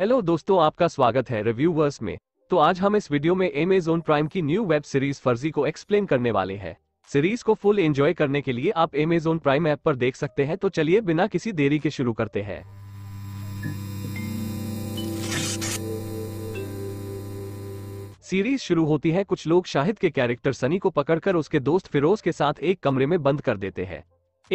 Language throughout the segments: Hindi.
हेलो दोस्तों आपका स्वागत है रिव्यूवर्स में तो आज हम इस वीडियो में एमेजोन प्राइम की न्यू वेब सीरीज फर्जी को एक्सप्लेन करने वाले हैं सीरीज को फुल एंजॉय करने के लिए आप एमेजोन प्राइम ऐप पर देख सकते हैं तो चलिए बिना किसी देरी के शुरू करते हैं सीरीज शुरू होती है कुछ लोग शाहिद के कैरेक्टर सनी को पकड़कर उसके दोस्त फिरोज के साथ एक कमरे में बंद कर देते हैं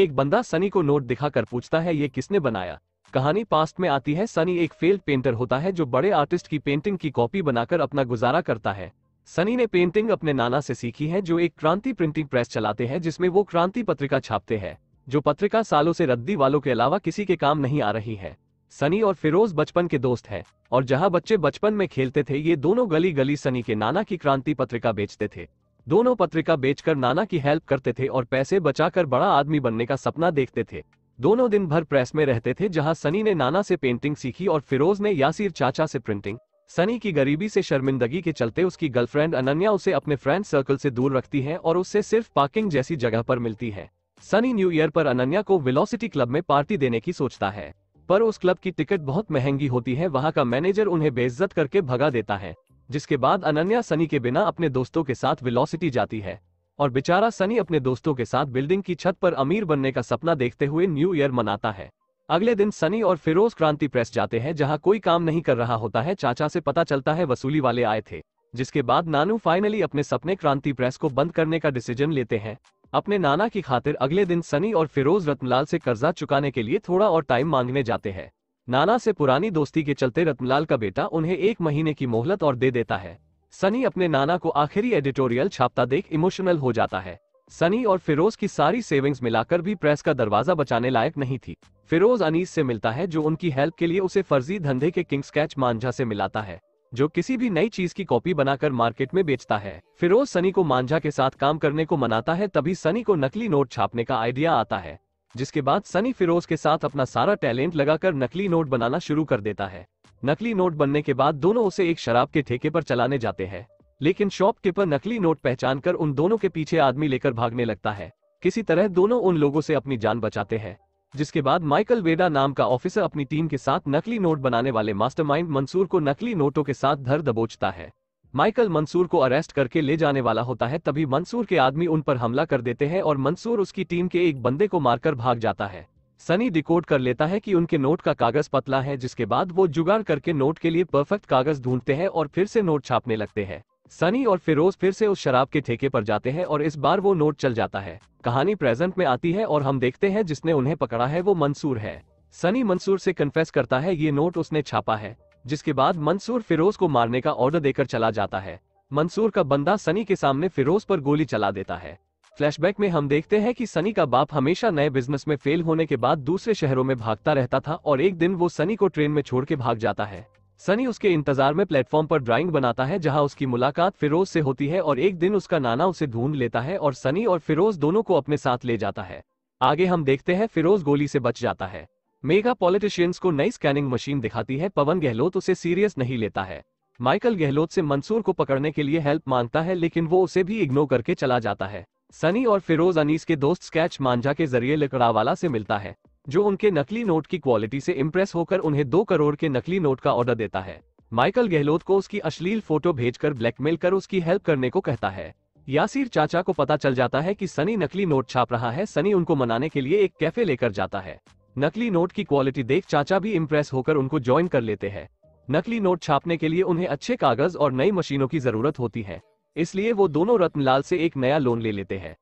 एक बंदा सनी को नोट दिखाकर पूछता है ये किसने बनाया कहानी पास्ट में आती है सनी एक फेल्ड पेंटर होता है जो बड़े आर्टिस्ट की पेंटिंग की कॉपी बनाकर अपना गुजारा करता है सनी ने पेंटिंग अपने नाना से सीखी है जो एक क्रांति प्रिंटिंग प्रेस चलाते हैं जिसमें वो क्रांति पत्रिका छापते हैं जो पत्रिका सालों से रद्दी वालों के अलावा किसी के काम नहीं आ रही है सनी और फिरोज बचपन के दोस्त हैं और जहां बच्चे बचपन में खेलते थे ये दोनों गली गली सनी के नाना की क्रांति पत्रिका बेचते थे दोनों पत्रिका बेचकर नाना की हेल्प करते थे और पैसे बचाकर बड़ा आदमी बनने का सपना देखते थे दोनों दिन भर प्रेस में रहते थे जहां सनी ने नाना से पेंटिंग सीखी और फिरोज ने यासिर चाचा से प्रिंटिंग सनी की गरीबी से शर्मिंदगी के चलते उसकी गर्लफ्रेंड अनन्या उसे अपने फ्रेंड सर्कल से दूर रखती है और उससे सिर्फ पार्किंग जैसी जगह पर मिलती है सनी न्यू ईयर पर अनन्या को वेलोसिटी क्लब में पार्टी देने की सोचता है पर उस क्लब की टिकट बहुत महंगी होती है वहाँ का मैनेजर उन्हें बेइज्जत करके भगा देता है जिसके बाद अनन्या सनी के बिना अपने दोस्तों के साथ विलोसिटी जाती है और बेचारा सनी अपने दोस्तों के साथ बिल्डिंग की छत पर अमीर बनने का सपना देखते हुए न्यू ईयर मनाता है अगले दिन सनी और फिरोज क्रांति प्रेस जाते हैं जहां कोई काम नहीं कर रहा होता है चाचा से पता चलता है वसूली वाले आए थे जिसके बाद नानू फाइनली अपने सपने क्रांति प्रेस को बंद करने का डिसीजन लेते हैं अपने नाना की खातिर अगले दिन सनी और फिरोज रतनलाल से कर्जा चुकाने के लिए थोड़ा और टाइम मांगने जाते हैं नाना से पुरानी दोस्ती के चलते रतनलाल का बेटा उन्हें एक महीने की मोहलत और दे देता है सनी अपने नाना को आखिरी एडिटोरियल छापता देख इमोशनल हो जाता है सनी और फिरोज की सारी सेविंग्स मिलाकर भी प्रेस का दरवाजा बचाने लायक नहीं थी फिरोज अनीस से मिलता है जो उनकी हेल्प के लिए उसे फर्जी धंधे के किंग स्केच मांझा से मिलाता है जो किसी भी नई चीज की कॉपी बनाकर मार्केट में बेचता है फिरोज सनी को मांझा के साथ काम करने को मनाता है तभी सनी को नकली नोट छापने का आइडिया आता है जिसके बाद सनी फिरोज के साथ अपना सारा टैलेंट लगाकर नकली नोट बनाना शुरू कर देता है नकली नोट बनने के बाद दोनों उसे एक शराब के ठेके पर चलाने जाते हैं लेकिन शॉपकीपर नकली नोट पहचान कर उन दोनों के पीछे आदमी लेकर भागने लगता है किसी तरह दोनों उन लोगों से अपनी जान बचाते हैं जिसके बाद माइकल वेडा नाम का ऑफिसर अपनी टीम के साथ नकली नोट बनाने वाले मास्टरमाइंड मंसूर को नकली नोटों के साथ धर दबोचता है माइकल मंसूर को अरेस्ट करके ले जाने वाला होता है तभी मंसूर के आदमी उन पर हमला कर देते हैं और मंसूर उसकी टीम के एक बंदे को मारकर भाग जाता है सनी डिकोड कर लेता है कि उनके नोट का कागज पतला है जिसके बाद वो जुगाड़ करके नोट के लिए परफेक्ट कागज ढूंढते हैं और फिर से नोट छापने लगते हैं सनी और फिरोज फिर से उस शराब के ठेके पर जाते हैं और इस बार वो नोट चल जाता है कहानी प्रेजेंट में आती है और हम देखते हैं जिसने उन्हें पकड़ा है वो मंसूर है सनी मंसूर से कन्फेस करता है ये नोट उसने छापा है जिसके बाद मंसूर फिरोज को मारने का ऑर्डर देकर चला जाता है मंसूर का बंदा सनी के सामने फिरोज पर गोली चला देता है फ्लैशबैक में हम देखते हैं कि सनी का बाप हमेशा नए बिजनेस में फेल होने के बाद दूसरे शहरों में भागता रहता था और एक दिन वो सनी को ट्रेन में छोड़ के भाग जाता है सनी उसके इंतजार में प्लेटफॉर्म पर ड्राइंग बनाता है जहां उसकी मुलाकात फिरोज से होती है और एक दिन उसका नाना उसे ढूंढ लेता है और सनी और फिरोज दोनों को अपने साथ ले जाता है आगे हम देखते हैं फिरोज गोली से बच जाता है मेगा पॉलिटिशियंस को नई स्कैनिंग मशीन दिखाती है पवन गहलोत उसे सीरियस नहीं लेता है माइकल गहलोत से मंसूर को पकड़ने के लिए हेल्प मांगता है लेकिन वो उसे भी इग्नोर करके चला जाता है सनी और फिरोज अनीस के दोस्त स्केच मांझा के जरिए लकड़ावाला से मिलता है जो उनके नकली नोट की क्वालिटी से इम्प्रेस होकर उन्हें दो करोड़ के नकली नोट का ऑर्डर देता है माइकल गहलोत को उसकी अश्लील फोटो भेजकर ब्लैकमेल कर उसकी हेल्प करने को कहता है यासिर चाचा को पता चल जाता है कि सनी नकली नोट छाप रहा है सनी उनको मनाने के लिए एक कैफे लेकर जाता है नकली नोट की क्वालिटी देख चाचा भी इम्प्रेस होकर उनको ज्वाइन कर लेते हैं नकली नोट छापने के लिए उन्हें अच्छे कागज और नई मशीनों की जरूरत होती है इसलिए वो दोनों रत्नलाल से एक नया लोन ले लेते हैं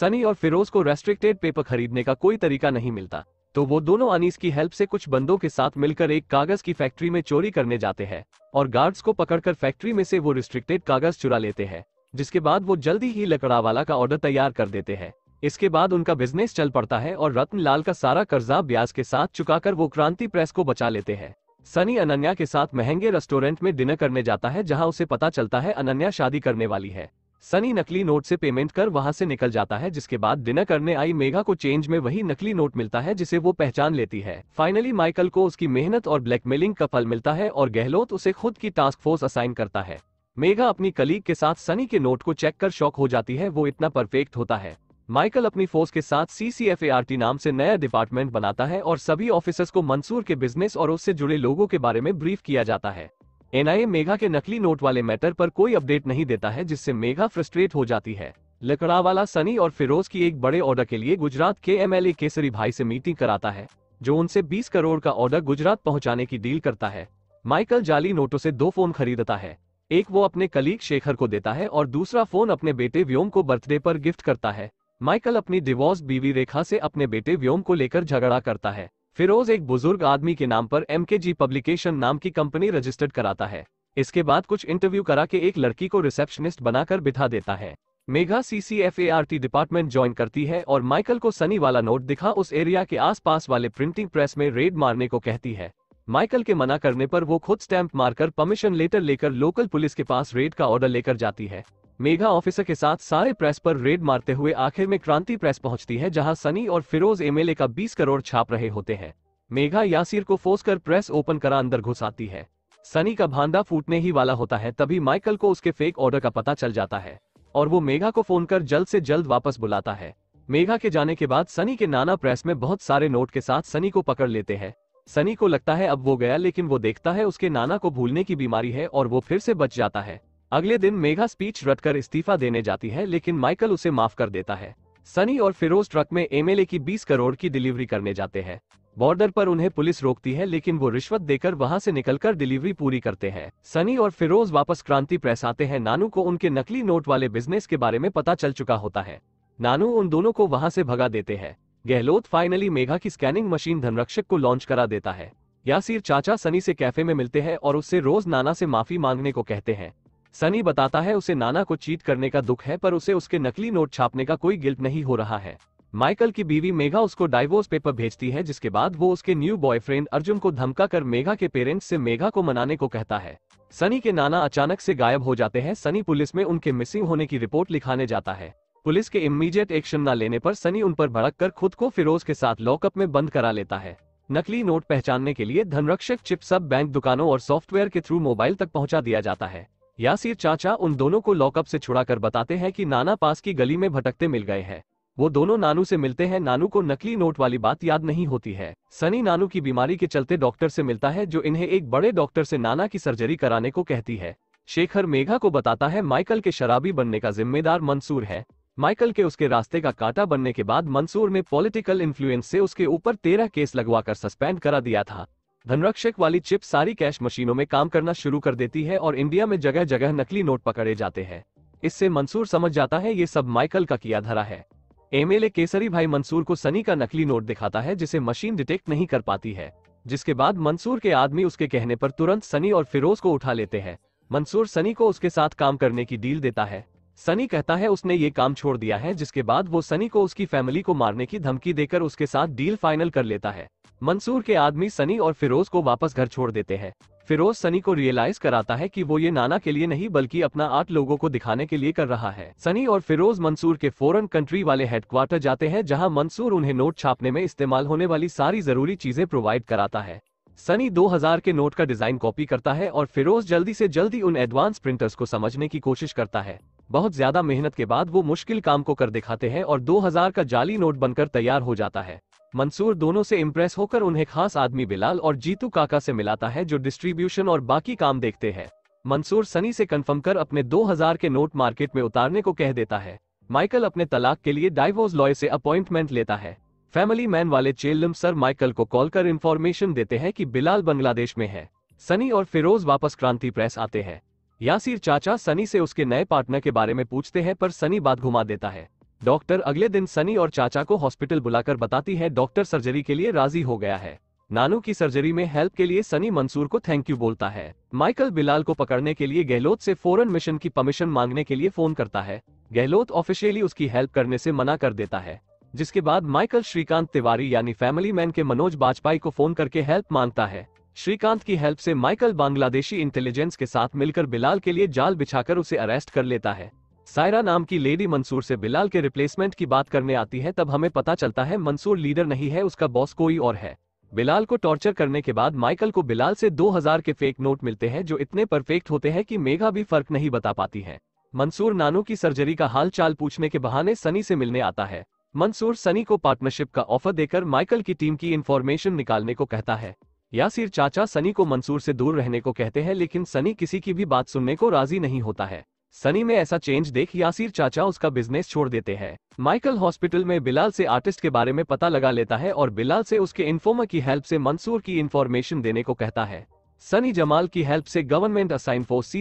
सनी और फिरोज को रेस्ट्रिक्टेड पेपर खरीदने का कोई तरीका नहीं मिलता तो वो दोनों अनीस की हेल्प से कुछ बंदों के साथ मिलकर एक कागज की फैक्ट्री में चोरी करने जाते हैं और गार्ड्स को पकड़कर फैक्ट्री में से वो रिस्ट्रिक्टेड कागज चुरा लेते हैं जिसके बाद वो जल्दी ही लकड़ावाला का ऑर्डर तैयार कर देते हैं इसके बाद उनका बिजनेस चल पड़ता है और रत्नलाल का सारा कर्जा ब्याज के साथ चुकाकर वो क्रांति प्रेस को बचा लेते हैं सनी अनन्या के साथ महंगे रेस्टोरेंट में डिनर करने जाता है जहां उसे पता चलता है अनन्या शादी करने वाली है सनी नकली नोट से पेमेंट कर वहां से निकल जाता है जिसके बाद डिनर करने आई मेघा को चेंज में वही नकली नोट मिलता है जिसे वो पहचान लेती है फाइनली माइकल को उसकी मेहनत और ब्लैकमेलिंग का फल मिलता है और गहलोत उसे खुद की टास्क फोर्स असाइन करता है मेघा अपनी कलीग के साथ सनी के नोट को चेक कर शौक हो जाती है वो इतना परफेक्ट होता है माइकल अपनी फोर्स के साथ सी नाम से नया डिपार्टमेंट बनाता है और सभी ऑफिसर्स को मंसूर के बिजनेस और उससे जुड़े लोगों के बारे में ब्रीफ किया जाता है एनआईए मेघा के नकली नोट वाले मैटर पर कोई अपडेट नहीं देता है जिससे मेघा फ्रस्ट्रेट हो जाती है लकड़ावाला सनी और फिरोज की एक बड़े ऑर्डर के लिए गुजरात के एमएलए केसरी भाई से मीटिंग कराता है जो उनसे 20 करोड़ का ऑर्डर गुजरात पहुंचाने की डील करता है माइकल जाली नोटों से दो फोन खरीदता है एक वो अपने कलीग शेखर को देता है और दूसरा फोन अपने बेटे व्योम को बर्थडे पर गिफ्ट करता है माइकल अपनी डिवोर्स बीवी रेखा से अपने बेटे व्योम को लेकर झगड़ा करता है फिरोज एक बुजुर्ग आदमी के नाम पर एमकेजी पब्लिकेशन नाम की कंपनी रजिस्टर्ड कराता है इसके बाद कुछ इंटरव्यू करा के एक लड़की को रिसेप्शनिस्ट बनाकर बिठा देता है मेघा सीसीएफएआरटी डिपार्टमेंट ज्वाइन करती है और माइकल को सनी वाला नोट दिखा उस एरिया के आसपास वाले प्रिंटिंग प्रेस में रेड मारने को कहती है माइकल के मना करने पर वो खुद स्टैंप मारकर परमिशन लेटर लेकर लोकल पुलिस के पास रेड का ऑर्डर लेकर जाती है मेघा ऑफिसर के साथ सारे प्रेस पर रेड मारते हुए आखिर में क्रांति प्रेस पहुंचती है जहां सनी और फिरोज एमएलए का 20 करोड़ छाप रहे होते हैं मेघा यासिर को फोस कर प्रेस ओपन करा अंदर घुस आती है सनी का भांडा फूटने ही वाला होता है तभी माइकल को उसके फेक ऑर्डर का पता चल जाता है और वो मेघा को फोन कर जल्द से जल्द वापस बुलाता है मेघा के जाने के बाद सनी के नाना प्रेस में बहुत सारे नोट के साथ सनी को पकड़ लेते हैं सनी को लगता है अब वो गया लेकिन वो देखता है उसके नाना को भूलने की बीमारी है और वो फिर से बच जाता है अगले दिन मेघा स्पीच रटकर इस्तीफा देने जाती है लेकिन माइकल उसे माफ कर देता है सनी और फिरोज ट्रक में एमएलए की 20 करोड़ की डिलीवरी करने जाते हैं बॉर्डर पर उन्हें पुलिस रोकती है लेकिन वो रिश्वत देकर वहां से निकलकर डिलीवरी पूरी करते हैं सनी और फिरोज वापस क्रांति प्रेस आते हैं नानू को उनके नकली नोट वाले बिजनेस के बारे में पता चल चुका होता है नानू उन दोनों को वहां से भगा देते हैं गहलोत फाइनली मेघा की स्कैनिंग मशीन धनरक्षक को लॉन्च करा देता है यासीर चाचा सनी से कैफे में मिलते हैं और उससे रोज नाना से माफी मांगने को कहते हैं सनी बताता है उसे नाना को चीट करने का दुख है पर उसे उसके नकली नोट छापने का कोई गिल्ट नहीं हो रहा है माइकल की बीवी मेघा उसको डाइवोर्स पेपर भेजती है जिसके बाद वो उसके न्यू बॉयफ्रेंड अर्जुन को धमका कर मेघा के पेरेंट्स से मेघा को मनाने को कहता है सनी के नाना अचानक से गायब हो जाते हैं सनी पुलिस में उनके मिसिंग होने की रिपोर्ट लिखाने जाता है पुलिस के इमीडिएट एक्शन न लेने पर सनी उन पर भड़क कर खुद को फिरोज के साथ लॉकअप में बंद करा लेता है नकली नोट पहचानने के लिए धनरक्षक चिप सब बैंक दुकानों और सॉफ्टवेयर के थ्रू मोबाइल तक पहुंचा दिया जाता है यासिर चाचा उन दोनों को लॉकअप से छुड़ाकर बताते हैं कि नाना पास की गली में भटकते मिल गए हैं वो दोनों नानू से मिलते हैं नानू को नकली नोट वाली बात याद नहीं होती है सनी नानू की बीमारी के चलते डॉक्टर से मिलता है जो इन्हें एक बड़े डॉक्टर से नाना की सर्जरी कराने को कहती है शेखर मेघा को बताता है माइकल के शराबी बनने का जिम्मेदार मंसूर है माइकल के उसके रास्ते का कांटा बनने के बाद मंसूर ने पॉलिटिकल इन्फ्लुएंस से उसके ऊपर तेरह केस लगवाकर सस्पेंड करा दिया था धनरक्षक वाली चिप सारी कैश मशीनों में काम करना शुरू कर देती है और इंडिया में जगह जगह नकली नोट पकड़े जाते हैं इससे मंसूर समझ जाता है ये सब माइकल का किया धरा है एमएलए केसरी भाई मंसूर को सनी का नकली नोट दिखाता है जिसे मशीन डिटेक्ट नहीं कर पाती है जिसके बाद मंसूर के आदमी उसके कहने पर तुरंत सनी और फिरोज को उठा लेते हैं मंसूर सनी को उसके साथ काम करने की डील देता है सनी कहता है उसने ये काम छोड़ दिया है जिसके बाद वो सनी को उसकी फैमिली को मारने की धमकी देकर उसके साथ डील फाइनल कर लेता है मंसूर के आदमी सनी और फिरोज को वापस घर छोड़ देते हैं फिरोज सनी को रियलाइज कराता है कि वो ये नाना के लिए नहीं बल्कि अपना आठ लोगों को दिखाने के लिए कर रहा है सनी और फिरोज मंसूर के फॉरेन कंट्री वाले हेडक्वार्टर जाते हैं जहां मंसूर उन्हें नोट छापने में इस्तेमाल होने वाली सारी जरूरी चीजें प्रोवाइड कराता है सनी 2000 के नोट का डिजाइन कॉपी करता है और फिरोज जल्दी से जल्दी उन एडवांस प्रिंटर्स को समझने की कोशिश करता है बहुत ज्यादा मेहनत के बाद वो मुश्किल काम को कर दिखाते हैं और दो का जाली नोट बनकर तैयार हो जाता है मंसूर दोनों से इम्प्रेस होकर उन्हें खास आदमी बिलाल और जीतू काका से मिलाता है जो डिस्ट्रीब्यूशन और बाकी काम देखते हैं मंसूर सनी से कंफर्म कर अपने 2000 के नोट मार्केट में उतारने को कह देता है माइकल अपने तलाक के लिए डाइवोर्स लॉय से अपॉइंटमेंट लेता है फैमिली मैन वाले चेलम सर माइकल को कॉल कर इन्फॉर्मेशन देते हैं कि बिलाल बांग्लादेश में है सनी और फिरोज वापस क्रांति प्रेस आते हैं यासिर चाचा सनी से उसके नए पार्टनर के बारे में पूछते हैं पर सनी बात घुमा देता है डॉक्टर अगले दिन सनी और चाचा को हॉस्पिटल बुलाकर बताती है डॉक्टर सर्जरी के लिए राजी हो गया है नानू की सर्जरी में हेल्प के लिए सनी मंसूर को थैंक यू बोलता है माइकल बिलाल को पकड़ने के लिए गहलोत से फोरन मिशन की परमिशन मांगने के लिए फोन करता है गहलोत ऑफिशियली उसकी हेल्प करने से मना कर देता है जिसके बाद माइकल श्रीकांत तिवारी यानी फैमिली मैन के मनोज बाजपाई को फोन करके हेल्प मांगता है श्रीकांत की हेल्प से माइकल बांग्लादेशी इंटेलिजेंस के साथ मिलकर बिलाल के लिए जाल बिछाकर उसे अरेस्ट कर लेता है सायरा नाम की लेडी मंसूर से बिलाल के रिप्लेसमेंट की बात करने आती है तब हमें पता चलता है मंसूर लीडर नहीं है उसका बॉस कोई और है बिलाल को टॉर्चर करने के बाद माइकल को बिलाल से 2000 के फेक नोट मिलते हैं जो इतने परफेक्ट होते हैं कि मेघा भी फर्क नहीं बता पाती है मंसूर नानो की सर्जरी का हाल चाल पूछने के बहाने सनी से मिलने आता है मंसूर सनी को पार्टनरशिप का ऑफर देकर माइकल की टीम की इन्फॉर्मेशन निकालने को कहता है यासिर चाचा सनी को मंसूर से दूर रहने को कहते हैं लेकिन सनी किसी की भी बात सुनने को राजी नहीं होता है सनी में ऐसा चेंज देख यासिर चाचा उसका बिजनेस छोड़ देते हैं माइकल हॉस्पिटल में बिलाल से आर्टिस्ट के बारे में पता लगा लेता है और बिलाल से उसके इन्फॉर्मर की हेल्प से मंसूर की इन्फॉर्मेशन देने को कहता है सनी जमाल की हेल्प से government assign force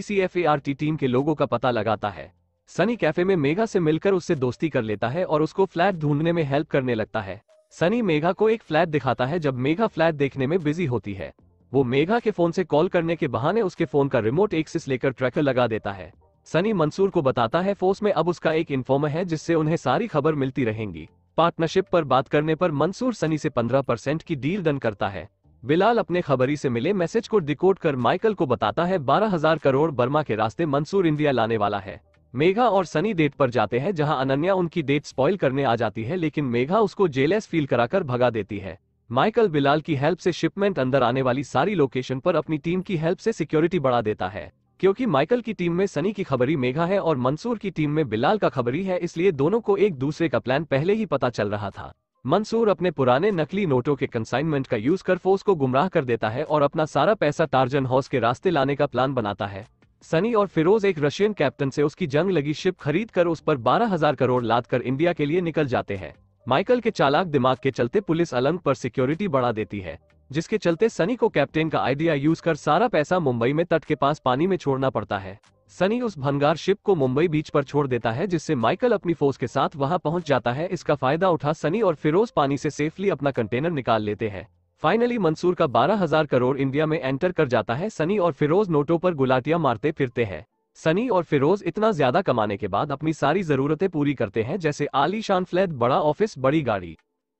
T team के लोगों का पता लगाता है सनी कैफे में मेघा से मिलकर उससे दोस्ती कर लेता है और उसको फ्लैट ढूंढने में हेल्प करने लगता है सनी मेघा को एक फ्लैट दिखाता है जब मेघा फ्लैट देखने में बिजी होती है वो मेघा के फोन से कॉल करने के बहाने उसके फोन का रिमोट एक्सिस लेकर ट्रैकर लगा देता है सनी मंसूर को बताता है फोर्स में अब उसका एक इन्फॉर्मर है जिससे उन्हें सारी खबर मिलती रहेंगी पार्टनरशिप पर बात करने पर मंसूर सनी से 15 परसेंट की डील डन करता है बिलाल अपने खबरी से मिले मैसेज को डिकोड कर माइकल को बताता है 12,000 करोड़ बर्मा के रास्ते मंसूर इंडिया लाने वाला है मेघा और सनी डेट पर जाते हैं जहां अनन्या उनकी डेट स्पॉइल करने आ जाती है लेकिन मेघा उसको जेलेस फील कराकर भगा देती है माइकल बिलाल की हेल्प से शिपमेंट अंदर आने वाली सारी लोकेशन पर अपनी टीम की हेल्प से सिक्योरिटी बढ़ा देता है क्योंकि माइकल की टीम में सनी की खबरी मेघा है और मंसूर की टीम में बिलाल का खबरी है इसलिए दोनों को एक दूसरे का प्लान पहले ही पता चल रहा था मंसूर अपने पुराने नकली नोटों के कंसाइनमेंट का यूज कर फोर्स को गुमराह कर देता है और अपना सारा पैसा टार्जन हाउस के रास्ते लाने का प्लान बनाता है सनी और फिरोज एक रशियन कैप्टन से उसकी जंग लगी शिप खरीद कर उस पर बारह हजार करोड़ लाद कर इंडिया के लिए निकल जाते हैं माइकल के चालाक दिमाग के चलते पुलिस अलंग पर सिक्योरिटी बढ़ा देती है जिसके चलते सनी को कैप्टेन का आइडिया यूज कर सारा पैसा मुंबई में तट के पास पानी में छोड़ना पड़ता है सनी उस भंगार शिप को मुंबई बीच पर छोड़ देता है जिससे माइकल अपनी फोर्स के साथ वहां पहुंच जाता है इसका फायदा उठा सनी और फिरोज पानी से सेफली अपना कंटेनर निकाल लेते हैं फाइनली मंसूर का बारह हजार करोड़ इंडिया में एंटर कर जाता है सनी और फिरोज नोटों पर गुलाटियां मारते फिरते हैं सनी और फिरोज इतना ज्यादा कमाने के बाद अपनी सारी जरूरतें पूरी करते हैं जैसे आलीशान फ्लैट बड़ा ऑफिस बड़ी गाड़ी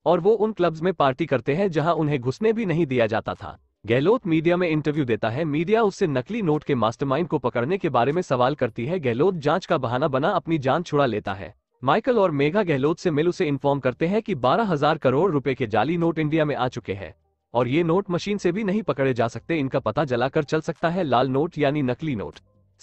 और वो उन क्लब्स में पार्टी करते हैं जहां उन्हें घुसने भी नहीं दिया जाता था गहलोत मीडिया में इंटरव्यू देता है मीडिया उससे नकली नोट के मास्टरमाइंड को पकड़ने के बारे में सवाल करती है गहलोत जांच का बहाना बना अपनी जान छुड़ा लेता है माइकल और मेघा गहलोत से मिल उसे इन्फॉर्म करते हैं कि 12,000 करोड़ रुपए के जाली नोट इंडिया में आ चुके हैं और ये नोट मशीन से भी नहीं पकड़े जा सकते इनका पता जलाकर चल सकता है लाल नोट यानी नकली नोट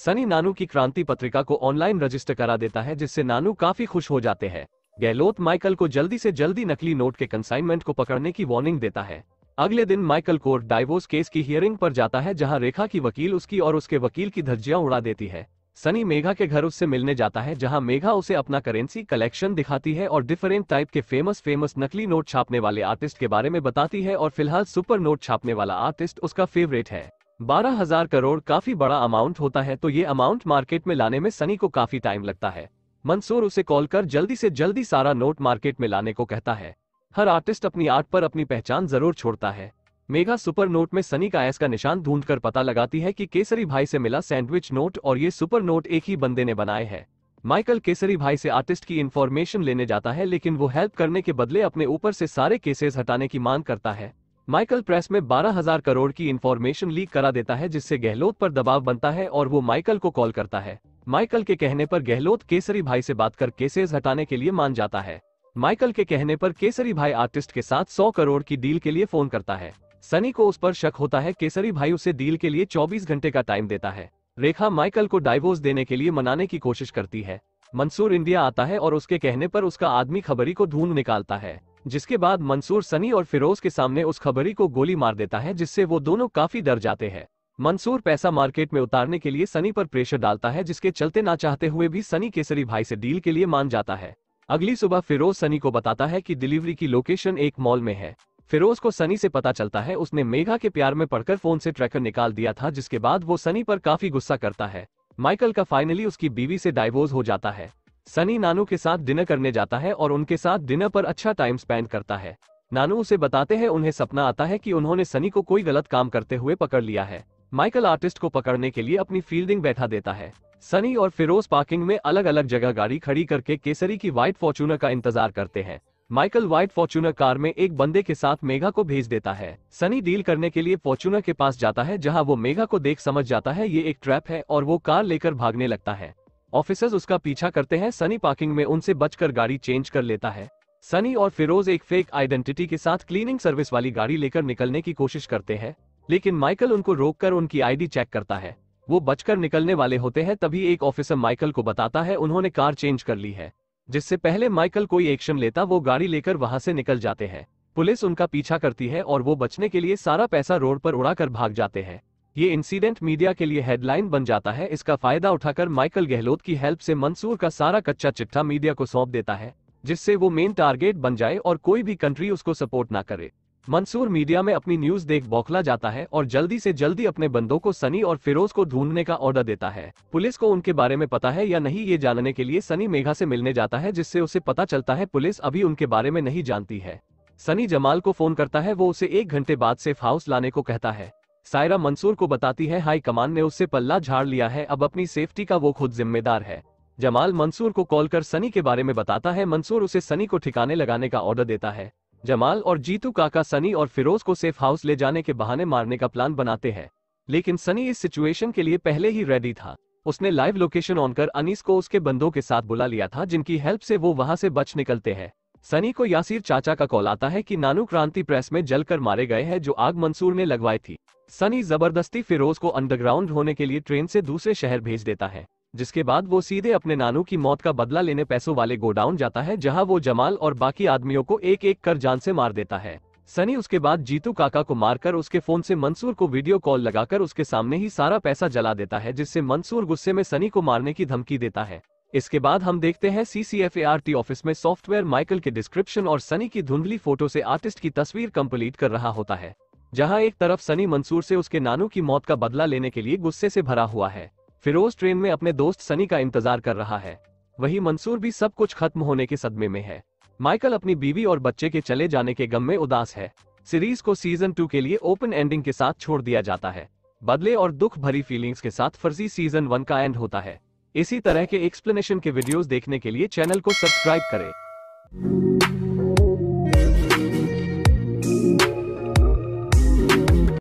सनी नानू की क्रांति पत्रिका को ऑनलाइन रजिस्टर करा देता है जिससे नानू काफी खुश हो जाते हैं गहलोत माइकल को जल्दी से जल्दी नकली नोट के कंसाइनमेंट को पकड़ने की वार्निंग देता है अगले दिन माइकल कोर्ट डाइवोर्स केस की हियरिंग पर जाता है जहां रेखा की वकील उसकी और उसके वकील की धज्जियां उड़ा देती है सनी मेघा के घर उससे मिलने जाता है जहां मेघा उसे अपना करेंसी कलेक्शन दिखाती है और डिफरेंट टाइप के फेमस फेमस नकली नोट छापने वाले आर्टिस्ट के बारे में बताती है और फिलहाल सुपर नोट छापने वाला आर्टिस्ट उसका फेवरेट है बारह हजार करोड़ काफी बड़ा अमाउंट होता है तो ये अमाउंट मार्केट में लाने में सनी को काफी टाइम लगता है मंसूर उसे कॉल कर जल्दी से जल्दी सारा नोट मार्केट में लाने को कहता है हर आर्टिस्ट अपनी आर्ट पर अपनी पहचान जरूर छोड़ता है मेघा सुपर नोट में सनी का ऐस का निशान ढूंढकर पता लगाती है कि केसरी भाई से मिला सैंडविच नोट और ये सुपर नोट एक ही बंदे ने बनाए हैं माइकल केसरी भाई से आर्टिस्ट की इन्फॉर्मेशन लेने जाता है लेकिन वो हेल्प करने के बदले अपने ऊपर से सारे केसेस हटाने की मांग करता है माइकल प्रेस में हज़ार करोड़ की इन्फॉर्मेशन लीक करा देता है जिससे गहलोत पर दबाव बनता है और वो माइकल को कॉल करता है माइकल के कहने पर गहलोत केसरी भाई से बात कर केसेस हटाने के लिए मान जाता है माइकल के कहने पर केसरी भाई आर्टिस्ट के साथ 100 करोड़ की डील के लिए फोन करता है सनी को उस पर शक होता है केसरी भाई उसे डील के लिए 24 घंटे का टाइम देता है रेखा माइकल को डाइवोर्स देने के लिए मनाने की कोशिश करती है मंसूर इंडिया आता है और उसके कहने पर उसका आदमी खबरी को ढूंढ निकालता है जिसके बाद मंसूर सनी और फिरोज के सामने उस खबरी को गोली मार देता है जिससे वो दोनों काफी डर जाते हैं मंसूर पैसा मार्केट में उतारने के लिए सनी पर प्रेशर डालता है जिसके चलते ना चाहते हुए भी सनी केसरी भाई से डील के लिए मान जाता है अगली सुबह फिरोज सनी को बताता है कि डिलीवरी की लोकेशन एक मॉल में है फिरोज को सनी से पता चलता है उसने मेघा के प्यार में पढ़कर फोन से ट्रैकर निकाल दिया था जिसके बाद वो सनी पर काफी गुस्सा करता है माइकल का फाइनली उसकी बीवी से डाइवोर्स हो जाता है सनी नानू के साथ डिनर करने जाता है और उनके साथ डिनर पर अच्छा टाइम स्पेंड करता है नानू उसे बताते हैं उन्हें सपना आता है कि उन्होंने सनी को कोई गलत काम करते हुए पकड़ लिया है माइकल आर्टिस्ट को पकड़ने के लिए अपनी फील्डिंग बैठा देता है सनी और फिरोज पार्किंग में अलग अलग जगह गाड़ी खड़ी करके केसरी की व्हाइट फॉर्चूनर का इंतजार करते हैं माइकल व्हाइट फॉर्चूनर कार में एक बंदे के साथ मेघा को भेज देता है सनी डील करने के लिए फॉर्चूनर के पास जाता है जहां वो मेघा को देख समझ जाता है ये एक ट्रैप है और वो कार लेकर भागने लगता है ऑफिसर्स उसका पीछा करते हैं सनी पार्किंग में उनसे बचकर गाड़ी चेंज कर लेता है सनी और फिरोज एक फेक आइडेंटिटी के साथ क्लीनिंग सर्विस वाली गाड़ी लेकर निकलने की कोशिश करते हैं लेकिन माइकल उनको रोककर उनकी आईडी चेक करता है वो बचकर निकलने वाले होते हैं तभी एक ऑफिसर माइकल को बताता है उन्होंने कार चेंज कर ली है जिससे पहले माइकल कोई एक्शन लेता वो गाड़ी लेकर वहां से निकल जाते हैं पुलिस उनका पीछा करती है और वो बचने के लिए सारा पैसा रोड पर उड़ाकर भाग जाते हैं ये इंसिडेंट मीडिया के लिए हेडलाइन बन जाता है इसका फायदा उठाकर माइकल गहलोत की हेल्प से मंसूर का सारा कच्चा चिट्ठा मीडिया को सौंप देता है जिससे वो मेन टारगेट बन जाए और कोई भी कंट्री उसको सपोर्ट ना करे मंसूर मीडिया में अपनी न्यूज देख बौखला जाता है और जल्दी से जल्दी अपने बंदों को सनी और फिरोज को ढूंढने का ऑर्डर देता है पुलिस को उनके बारे में पता है या नहीं ये जानने के लिए सनी मेघा से मिलने जाता है जिससे उसे पता चलता है पुलिस अभी उनके बारे में नहीं जानती है सनी जमाल को फोन करता है वो उसे एक घंटे बाद सेफ हाउस लाने को कहता है सायरा मंसूर को बताती है हाई कमान ने उससे पल्ला झाड़ लिया है अब अपनी सेफ्टी का वो खुद जिम्मेदार है जमाल मंसूर को कॉल कर सनी के बारे में बताता है मंसूर उसे सनी को ठिकाने लगाने का ऑर्डर देता है जमाल और जीतू काका सनी और फिरोज को सेफ हाउस ले जाने के बहाने मारने का प्लान बनाते हैं लेकिन सनी इस सिचुएशन के लिए पहले ही रेडी था उसने लाइव लोकेशन ऑन कर अनीस को उसके बंदों के साथ बुला लिया था जिनकी हेल्प से वो वहां से बच निकलते हैं सनी को यासिर चाचा का कॉल आता है कि नानू क्रांति प्रेस में जलकर मारे गए हैं जो आग मंसूर ने लगवाई थी सनी जबरदस्ती फिरोज को अंडरग्राउंड होने के लिए ट्रेन से दूसरे शहर भेज देता है जिसके बाद वो सीधे अपने नानू की मौत का बदला लेने पैसों वाले गोडाउन जाता है जहां वो जमाल और बाकी आदमियों को एक एक कर जान से मार देता है सनी उसके बाद जीतू काका को मारकर उसके फोन से मंसूर को वीडियो कॉल लगाकर उसके सामने ही सारा पैसा जला देता है जिससे मंसूर गुस्से में सनी को मारने की धमकी देता है इसके बाद हम देखते हैं सीसीएफएआरटी ऑफिस में सॉफ्टवेयर माइकल के डिस्क्रिप्शन और सनी की धुंधली फोटो से आर्टिस्ट की तस्वीर कंप्लीट कर रहा होता है जहां एक तरफ सनी मंसूर से उसके नानू की मौत का बदला लेने के लिए गुस्से से भरा हुआ है फिरोज ट्रेन में अपने दोस्त सनी का इंतजार कर रहा है वही मंसूर भी सब कुछ खत्म होने के सदमे में है माइकल अपनी बीवी और बच्चे के चले जाने के गम में उदास है सीरीज को सीजन टू के लिए ओपन एंडिंग के साथ छोड़ दिया जाता है बदले और दुख भरी फीलिंग्स के साथ फर्जी सीजन वन का एंड होता है इसी तरह के एक्सप्लेनेशन के वीडियोस देखने के लिए चैनल को सब्सक्राइब करें